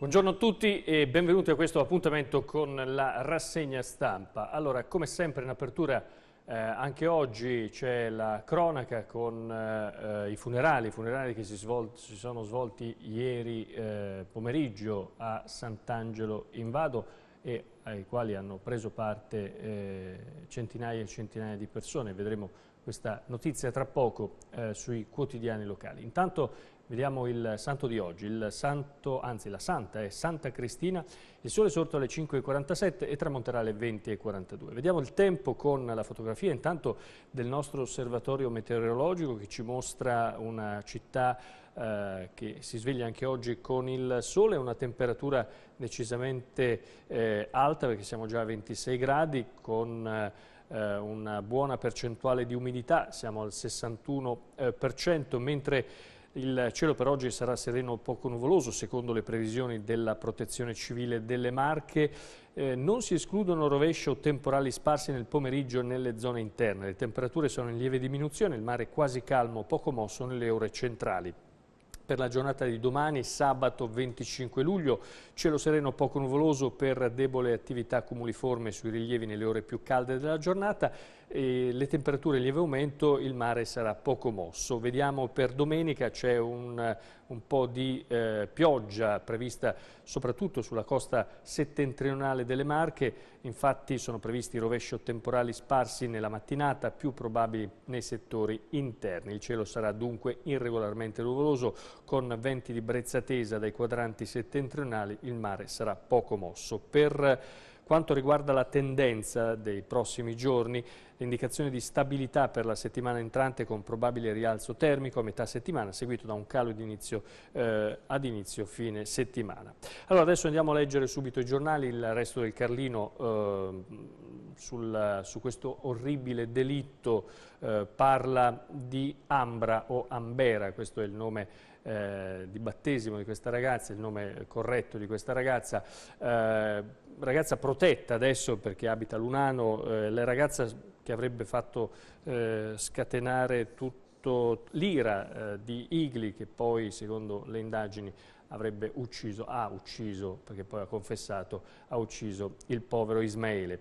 Buongiorno a tutti e benvenuti a questo appuntamento con la rassegna stampa. Allora, come sempre in apertura eh, anche oggi c'è la cronaca con eh, i funerali, i funerali che si, si sono svolti ieri eh, pomeriggio a Sant'Angelo in Vado e ai quali hanno preso parte eh, centinaia e centinaia di persone. Vedremo questa notizia tra poco eh, sui quotidiani locali. Intanto Vediamo il santo di oggi, il santo, anzi la santa è Santa Cristina, il sole è sorto alle 5.47 e tramonterà alle 20.42. Vediamo il tempo con la fotografia intanto del nostro osservatorio meteorologico che ci mostra una città eh, che si sveglia anche oggi con il sole, una temperatura decisamente eh, alta perché siamo già a 26 gradi con... Eh, una buona percentuale di umidità, siamo al 61%, eh, mentre il cielo per oggi sarà sereno o poco nuvoloso secondo le previsioni della protezione civile delle Marche. Eh, non si escludono rovesci o temporali sparsi nel pomeriggio nelle zone interne. Le temperature sono in lieve diminuzione, il mare quasi calmo, poco mosso nelle ore centrali per la giornata di domani, sabato 25 luglio. Cielo sereno poco nuvoloso per debole attività cumuliforme sui rilievi nelle ore più calde della giornata. E le temperature in lieve aumento, il mare sarà poco mosso. Vediamo per domenica c'è un, un, po' di eh, pioggia prevista soprattutto sulla costa settentrionale delle Marche infatti sono previsti rovescio temporali sparsi nella mattinata, più probabili nei settori interni. Il cielo sarà dunque irregolarmente nuvoloso, con venti di brezza tesa dai quadranti settentrionali, il mare sarà poco mosso. Per quanto riguarda la tendenza dei prossimi giorni, l'indicazione di stabilità per la settimana entrante con probabile rialzo termico a metà settimana, seguito da un calo di inizio, eh, ad inizio fine settimana. Allora adesso andiamo a leggere subito i giornali, il resto del Carlino eh, sul, su questo orribile delitto eh, parla di Ambra o Ambera, questo è il nome eh, di battesimo di questa ragazza, il nome corretto di questa ragazza, eh, ragazza protetta adesso perché abita a Lunano, eh, la ragazza che avrebbe fatto eh, scatenare tutto l'ira eh, di Igli che poi secondo le indagini avrebbe ucciso, ha ucciso, perché poi ha confessato, ha ucciso il povero Ismaele.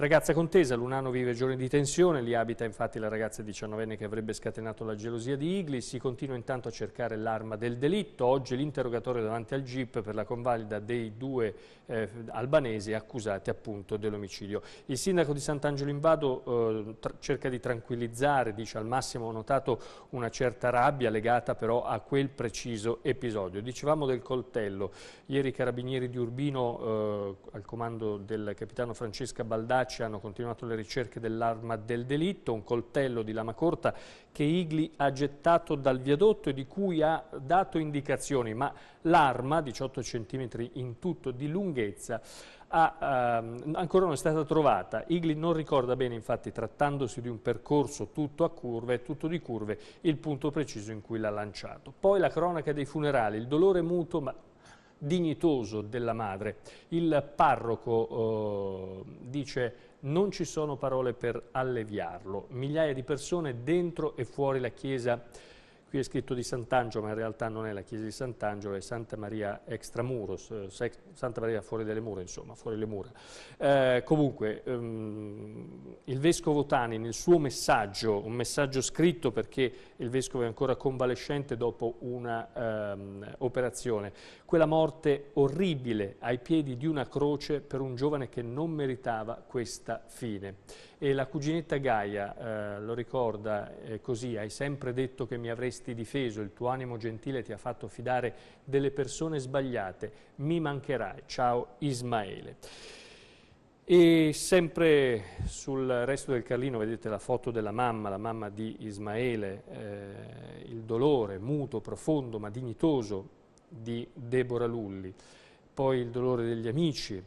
Ragazza contesa, Lunano vive giorni di tensione, li abita infatti la ragazza 19enne che avrebbe scatenato la gelosia di Igli, si continua intanto a cercare l'arma del delitto, oggi l'interrogatorio davanti al GIP per la convalida dei due eh, albanesi accusati appunto dell'omicidio. Il sindaco di Sant'Angelo in Vado eh, cerca di tranquillizzare, dice al massimo ho notato una certa rabbia legata però a quel preciso episodio. Dicevamo del coltello, ieri i carabinieri di Urbino eh, al comando del capitano Francesca Baldacci Brace hanno continuato le ricerche dell'arma del delitto, un coltello di lama corta che Igli ha gettato dal viadotto e di cui ha dato indicazioni, ma l'arma, 18 cm in tutto di lunghezza, ha, ehm, ancora non è stata trovata. Igli non ricorda bene, infatti, trattandosi di un percorso tutto a curve, tutto di curve, il punto preciso in cui l'ha lanciato. Poi la cronaca dei funerali, il dolore muto ma dignitoso della madre. Il parroco eh, dice non ci sono parole per alleviarlo, migliaia di persone dentro e fuori la chiesa Qui è scritto di Sant'Angelo, ma in realtà non è la chiesa di Sant'Angelo, è Santa Maria Extramuros, eh, Santa Maria fuori dalle mura, insomma, fuori le mura. Eh, comunque, um, il vescovo Tani nel suo messaggio, un messaggio scritto perché il vescovo è ancora convalescente dopo un'operazione, ehm, um, quella morte orribile ai piedi di una croce per un giovane che non meritava questa fine e la cuginetta Gaia eh, lo ricorda eh, così, hai sempre detto che mi avresti difeso, il tuo animo gentile ti ha fatto fidare delle persone sbagliate, mi mancherai, ciao Ismaele. E sempre sul resto del Carlino vedete la foto della mamma, la mamma di Ismaele, eh, il dolore muto, profondo ma dignitoso di Deborah Lulli, poi il dolore degli amici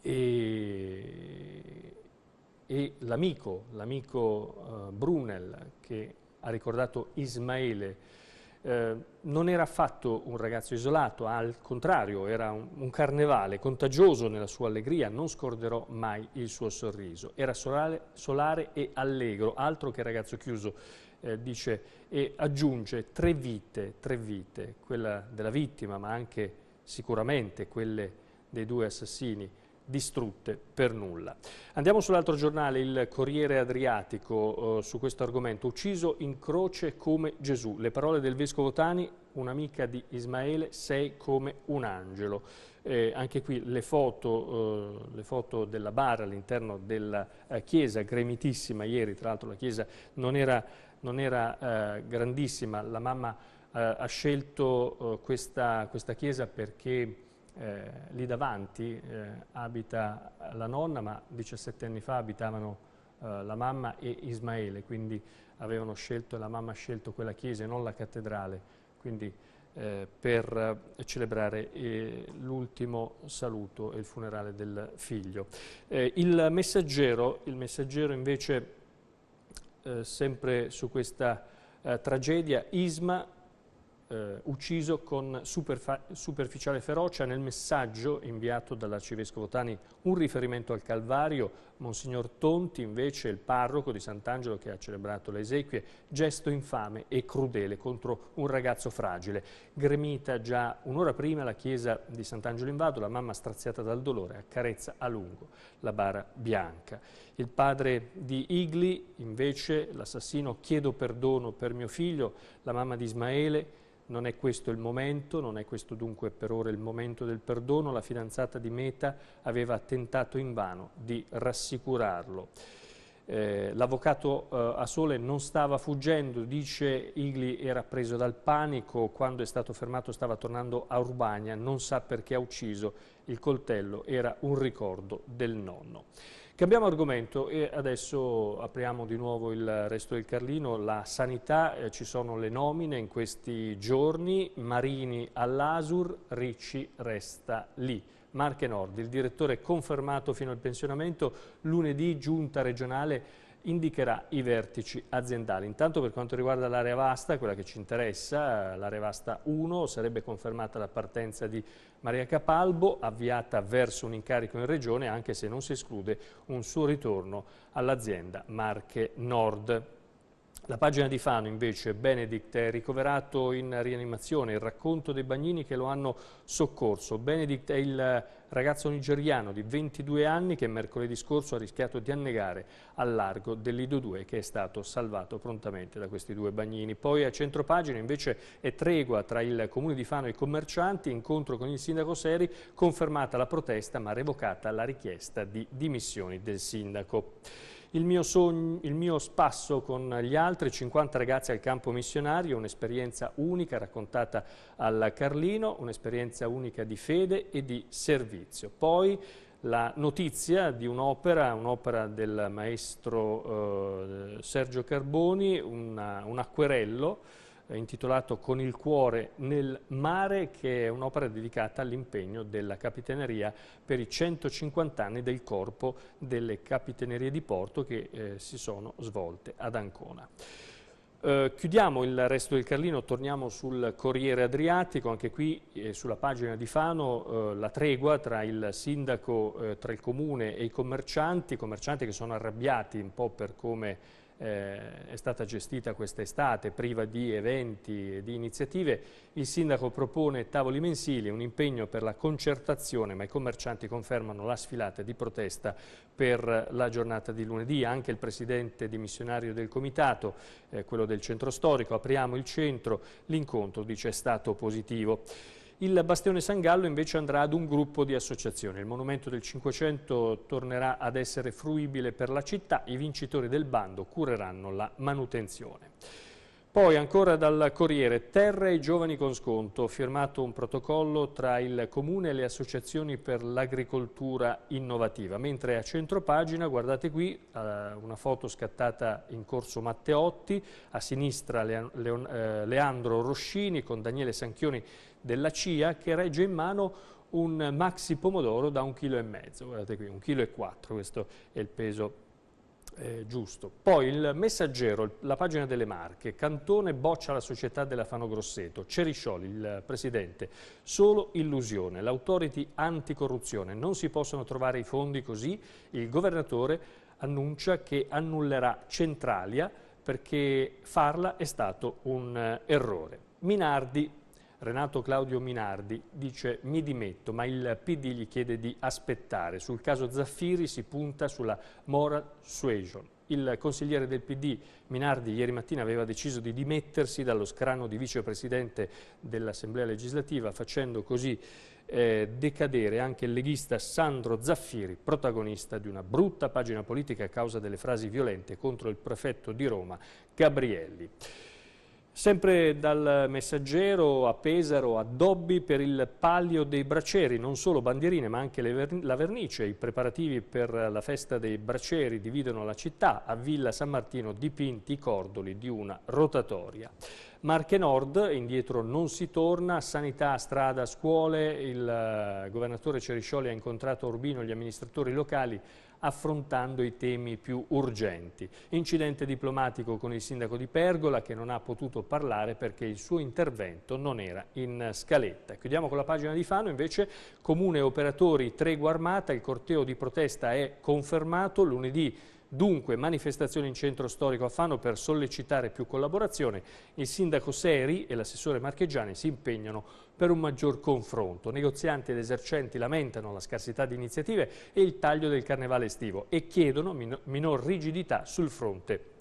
e e l'amico, l'amico eh, Brunel, che ha ricordato Ismaele, eh, non era affatto un ragazzo isolato, al contrario, era un, un, carnevale, contagioso nella sua allegria, non scorderò mai il suo sorriso. Era solare, solare e allegro, altro che ragazzo chiuso, eh, dice, e aggiunge tre vite, tre vite, quella della vittima, ma anche sicuramente quelle dei due assassini, distrutte per nulla. Andiamo sull'altro giornale, il Corriere Adriatico, eh, su questo argomento. Ucciso in croce come Gesù. Le parole del Vescovo Tani, un'amica di Ismaele, sei come un angelo. Eh, anche qui le foto, eh, le foto della bara all'interno della eh, chiesa, gremitissima ieri, tra l'altro la chiesa non era, non era eh, grandissima, la mamma eh, ha scelto questa, questa chiesa perché eh, lì davanti eh, abita la nonna, ma 17 anni fa abitavano eh, la mamma e Ismaele, quindi avevano scelto la mamma ha scelto quella chiesa e non la cattedrale, quindi eh, per eh, celebrare l'ultimo saluto e il funerale del figlio. il, messaggero, il messaggero invece, sempre su questa tragedia, Isma eh, ucciso con superficiale ferocia nel messaggio inviato dall'arcivescovo Tani un riferimento al Calvario, Monsignor Tonti invece il parroco di Sant'Angelo che ha celebrato le esequie, gesto infame e crudele contro un ragazzo fragile. Gremita già un'ora prima la chiesa di Sant'Angelo in Vado, la mamma straziata dal dolore accarezza a lungo la bara bianca. Il padre di Igli invece, l'assassino, chiedo perdono per mio figlio, la mamma di Ismaele, non è questo il momento, non è questo dunque per ora il momento del perdono, la fidanzata di Meta aveva tentato invano di rassicurarlo. Eh, L'avvocato eh, sole non stava fuggendo, dice Igli era preso dal panico, quando è stato fermato stava tornando a Urbania, non sa perché ha ucciso, il coltello era un ricordo del nonno. Cambiamo argomento e adesso apriamo di nuovo il resto del Carlino, la sanità, eh, ci sono le nomine in questi giorni, Marini all'Asur, Ricci resta lì. Marche Nord, il direttore confermato fino al pensionamento, lunedì giunta regionale indicherà i vertici aziendali. Intanto per quanto riguarda l'area vasta, quella che ci interessa, l'area vasta 1, sarebbe confermata la partenza di Maria Capalbo, avviata verso un incarico in regione, anche se non si esclude un suo ritorno all'azienda Marche Nord. La pagina di Fano invece, Benedict, è ricoverato in rianimazione, il racconto dei bagnini che lo hanno soccorso. Benedict è il ragazzo nigeriano di 22 anni che mercoledì scorso ha rischiato di annegare al largo dell'Ido 2 che è stato salvato prontamente da questi due bagnini. Poi a centropagina invece è tregua tra il Comune di Fano e i commercianti, incontro con il sindaco Seri, confermata la protesta ma revocata la richiesta di dimissioni del sindaco. Il mio, sogno, il mio spasso con gli altri, 50 ragazzi al campo missionario, un'esperienza unica raccontata al Carlino, un'esperienza unica di fede e di servizio. Poi la notizia di un'opera, un'opera del maestro eh, Sergio Carboni, una, un acquerello, intitolato Con il cuore nel mare, che è un'opera dedicata all'impegno della Capitaneria per i 150 anni del corpo delle Capitanerie di Porto che eh, si sono svolte ad Ancona. Eh, chiudiamo il resto del Carlino, torniamo sul Corriere Adriatico, anche qui eh, sulla pagina di Fano eh, la tregua tra il sindaco, eh, tra il comune e i commercianti, i commercianti che sono arrabbiati un po' per come eh, è stata gestita quest'estate, priva di eventi e di iniziative, il sindaco propone tavoli mensili, un impegno per la concertazione, ma i commercianti confermano la sfilata di protesta per la giornata di lunedì. Anche il presidente dimissionario del comitato, eh, quello del centro storico, apriamo il centro, l'incontro dice è stato positivo. Il Bastione San Gallo invece andrà ad un gruppo di associazioni. Il monumento del 500 tornerà ad essere fruibile per la città. I vincitori del bando cureranno la manutenzione. Poi ancora dal Corriere, Terre e Giovani con sconto, firmato un protocollo tra il Comune e le associazioni per l'agricoltura innovativa, mentre a centropagina, guardate qui, eh, una foto scattata in corso Matteotti, a sinistra eh, Leandro Roscini con Daniele Sanchioni della CIA che regge in mano un maxi pomodoro da un chilo e mezzo, guardate qui, un chilo e quattro, questo è il peso eh, giusto. Poi il messaggero, la pagina delle Marche, Cantone boccia la società della Fano Grosseto, Ceriscioli, il presidente, solo illusione, l'autority anticorruzione, non si possono trovare i fondi così, il governatore annuncia che annullerà Centralia perché farla è stato un eh, errore. Minardi Renato Claudio Minardi dice mi dimetto ma il PD gli chiede di aspettare. Sul caso Zaffiri si punta sulla moral suasion. Il consigliere del PD Minardi ieri mattina aveva deciso di dimettersi dallo scrano di vicepresidente dell'Assemblea legislativa facendo così eh, decadere anche il leghista Sandro Zaffiri, protagonista di una brutta pagina politica a causa delle frasi violente contro il prefetto di Roma Gabrielli. Sempre dal messaggero a Pesaro, addobbi per il palio dei braceri, non solo bandierine ma anche ver la vernice. I preparativi per la festa dei braceri dividono la città, a Villa San Martino dipinti i cordoli di una rotatoria. Marche Nord, indietro non si torna, sanità, strada, scuole, il eh, governatore Ceriscioli ha incontrato a e gli amministratori locali affrontando i temi più urgenti. Incidente diplomatico con il sindaco di Pergola che non ha potuto parlare perché il suo intervento non era in scaletta. Chiudiamo con la pagina di Fano, invece Comune Operatori Tregua Armata, il corteo di protesta è confermato lunedì Dunque, manifestazione in centro storico a Fano per sollecitare più collaborazione. Il sindaco Seri e l'assessore Marchegiani si impegnano per un maggior confronto. Negozianti ed esercenti lamentano la scarsità di iniziative e il taglio del carnevale estivo e chiedono minor rigidità sul fronte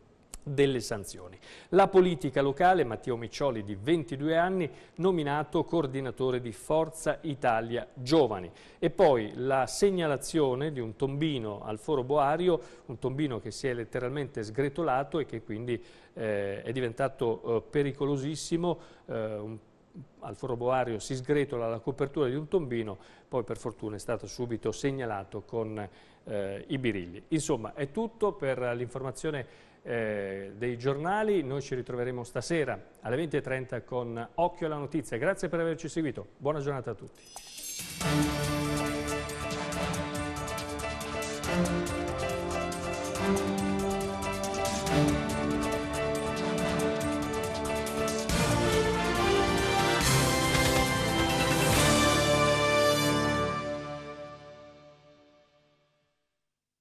delle sanzioni. La politica locale, Matteo Miccioli di 22 anni, nominato coordinatore di Forza Italia Giovani. E poi la segnalazione di un tombino al foro Boario, un tombino che si è letteralmente sgretolato e che quindi eh, è diventato eh, pericolosissimo, eh, un al foro boario si sgretola la copertura di un tombino, poi per fortuna è stato subito segnalato con eh, i birilli. Insomma è tutto per l'informazione eh, dei giornali. Noi ci ritroveremo stasera alle 20.30 con Occhio alla Notizia. Grazie per averci seguito. Buona giornata a tutti.